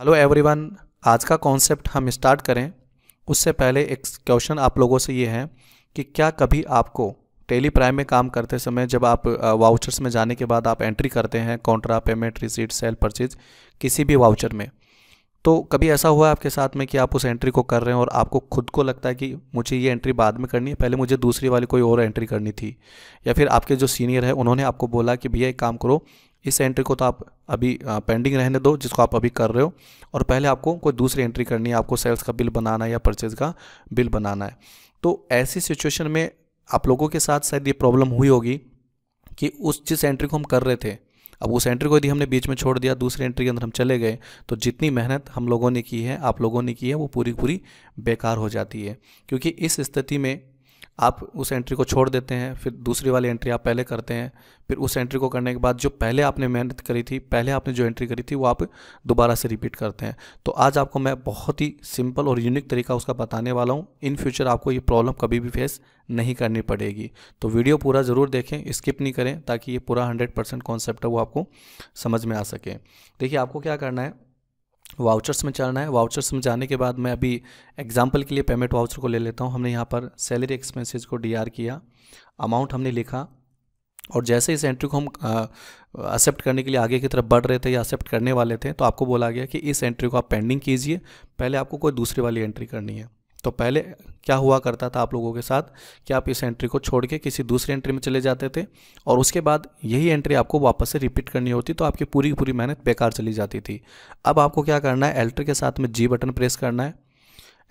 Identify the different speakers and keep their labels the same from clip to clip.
Speaker 1: hello everyone आज का concept हम स्टार्ट करें उससे पहले एक क्वेश्चन आप लोगों से ये है कि क्या कभी आपको टेली प्राइम में काम करते समय जब आप वाउचर्स में जाने के बाद आप एंट्री करते हैं contra payment receipt sale purchase किसी भी वाउचर में तो कभी ऐसा हुआ आपके साथ में कि आप उस एंट्री को कर रहे हैं और आपको खुद को लगता है कि मुझे ये एंट्री बाद में करनी है पहले मुझे दूसरी वाली कोई और एंट्री करनी थी या फिर आपके जो सीनियर है उन्होंने आपको बोला कि भैया एक काम करो इस एंट्री को तो आप अभी पेंडिंग रहने दो जिसको आप अभी कर रहे हो और पहले आपको कोई दूसरी एंट्री करनी है आपको सेल्स का बिल बनाना है या परचेज का बिल बनाना है तो ऐसी सिचुएशन में आप लोगों के साथ शायद ये प्रॉब्लम हुई होगी कि उस जिस एंट्री को हम कर रहे थे अब उस एंट्री को यदि हमने बीच में छोड़ दिया दूसरी एंट्री के अंदर हम चले गए तो जितनी मेहनत हम लोगों ने की है आप लोगों ने की है वो पूरी पूरी बेकार हो जाती है क्योंकि इस स्थिति में आप उस एंट्री को छोड़ देते हैं फिर दूसरी वाली एंट्री आप पहले करते हैं फिर उस एंट्री को करने के बाद जो पहले आपने मेहनत करी थी पहले आपने जो एंट्री करी थी वो आप दोबारा से रिपीट करते हैं तो आज आपको मैं बहुत ही सिंपल और यूनिक तरीका उसका बताने वाला हूँ इन फ्यूचर आपको ये प्रॉब्लम कभी भी फेस नहीं करनी पड़ेगी तो वीडियो पूरा ज़रूर देखें स्किप नहीं करें ताकि ये पूरा हंड्रेड परसेंट कॉन्सेप्ट है वो आपको समझ में आ सके देखिए आपको क्या करना है वाउचर्स में चलना है वाउचर्स में जाने के बाद मैं अभी एग्जाम्पल के लिए पेमेंट वाउचर को ले लेता हूँ हमने यहाँ पर सैलरी एक्सपेंसेस को डी किया अमाउंट हमने लिखा और जैसे इस एंट्री को हम एक्सेप्ट करने के लिए आगे की तरफ बढ़ रहे थे या एक्सेप्ट करने वाले थे तो आपको बोला गया कि इस एंट्री को आप पेंडिंग कीजिए पहले आपको कोई दूसरी वाली एंट्री करनी है तो पहले क्या हुआ करता था आप लोगों के साथ कि आप इस एंट्री को छोड़ के किसी दूसरी एंट्री में चले जाते थे और उसके बाद यही एंट्री आपको वापस से रिपीट करनी होती तो आपकी पूरी पूरी मेहनत बेकार चली जाती थी अब आपको क्या करना है एल्टर के साथ में जी बटन प्रेस करना है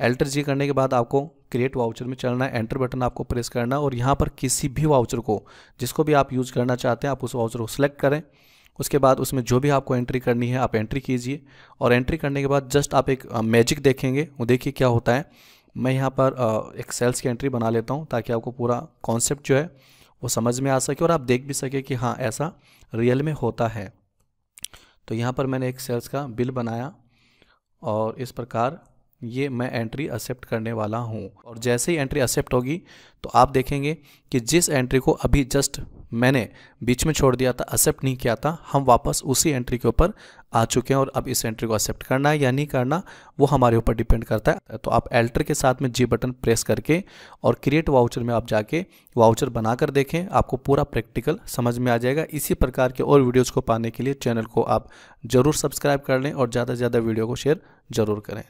Speaker 1: एल्टर जी करने के बाद आपको क्रिएट वाउचर में चलना है एंटर बटन आपको प्रेस करना है और यहाँ पर किसी भी वाउचर को जिसको भी आप यूज़ करना चाहते हैं आप उस वाउचर को सिलेक्ट करें उसके बाद उसमें जो भी आपको एंट्री करनी है आप एंट्री कीजिए और एंट्री करने के बाद जस्ट आप एक मैजिक देखेंगे वो देखिए क्या होता है मैं यहाँ पर एक सेल्स की एंट्री बना लेता हूँ ताकि आपको पूरा कॉन्सेप्ट जो है वो समझ में आ सके और आप देख भी सके कि हाँ ऐसा रियल में होता है तो यहाँ पर मैंने एक सेल्स का बिल बनाया और इस प्रकार ये मैं एंट्री एक्सेप्ट करने वाला हूँ और जैसे ही एंट्री एक्सेप्ट होगी तो आप देखेंगे कि जिस एंट्री को अभी जस्ट मैंने बीच में छोड़ दिया था एक्सेप्ट नहीं किया था हम वापस उसी एंट्री के ऊपर आ चुके हैं और अब इस एंट्री को एक्सेप्ट करना है या नहीं करना वो हमारे ऊपर डिपेंड करता है तो आप एल्टर के साथ में जी बटन प्रेस करके और क्रिएट वाउचर में आप जाके वाउचर बनाकर देखें आपको पूरा प्रैक्टिकल समझ में आ जाएगा इसी प्रकार के और वीडियोज़ को पाने के लिए चैनल को आप ज़रूर सब्सक्राइब कर लें और ज़्यादा से ज़्यादा वीडियो को शेयर ज़रूर करें